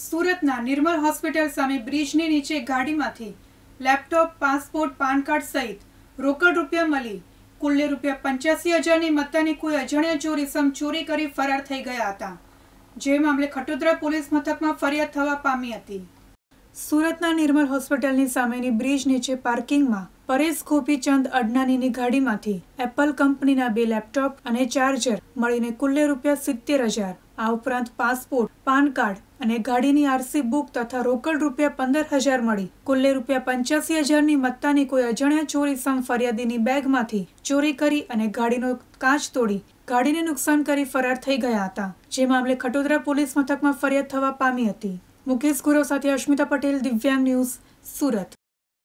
સુરતના નિર્મલ હોસ્પિટલ સામે બ્રિજની નીચે ગાડીમાંથી લેપટોપ પાસપોર્ટ પાન કાર્ડ સહિત રોકડ રૂપિયા મળી કુલ્લે રૂપિયા પંચ્યાસી હજારની મત્તાની કોઈ અજાણ્યા ચોરી ઇસમ ચોરી કરી ફરાર થઈ ગયા હતા જે મામલે ખટોદરા પોલીસ મથકમાં ફરિયાદ થવા પામી હતી સુરતના નિર્મલ હોસ્પિટલની સામેની બ્રિજ નીચે પાર્કિંગમાં પરેશ ગોપીચંદ અડનાનીની ગાડીમાંથી એપલ કંપનીના બે લેપટોપ અને ચાર્જર મળીને કુલ્લે રૂપિયા સિત્તેર હજાર આ ઉપરાંત પાસપોર્ટ પાન કાર્ડ અને ગાડીની આરસી બુક તથા રોકડ રૂપિયા પંદર હજાર મળી કુલ્લે રૂપિયા પંચ્યાસી હજારની મત્તાની કોઈ અજાણ્યા ચોરી સમ ફરિયાદીની બેગમાંથી ચોરી કરી અને ગાડીનો કાચ તોડી ગાડીને નુકસાન કરી ફરાર થઈ ગયા હતા જે મામલે ખટોદરા પોલીસ મથકમાં ફરિયાદ થવા પામી હતી મુકેશ ગુરવ સાથે અશ્મિતા પટેલ દિવ્યાંગ ન્યૂઝ સુરત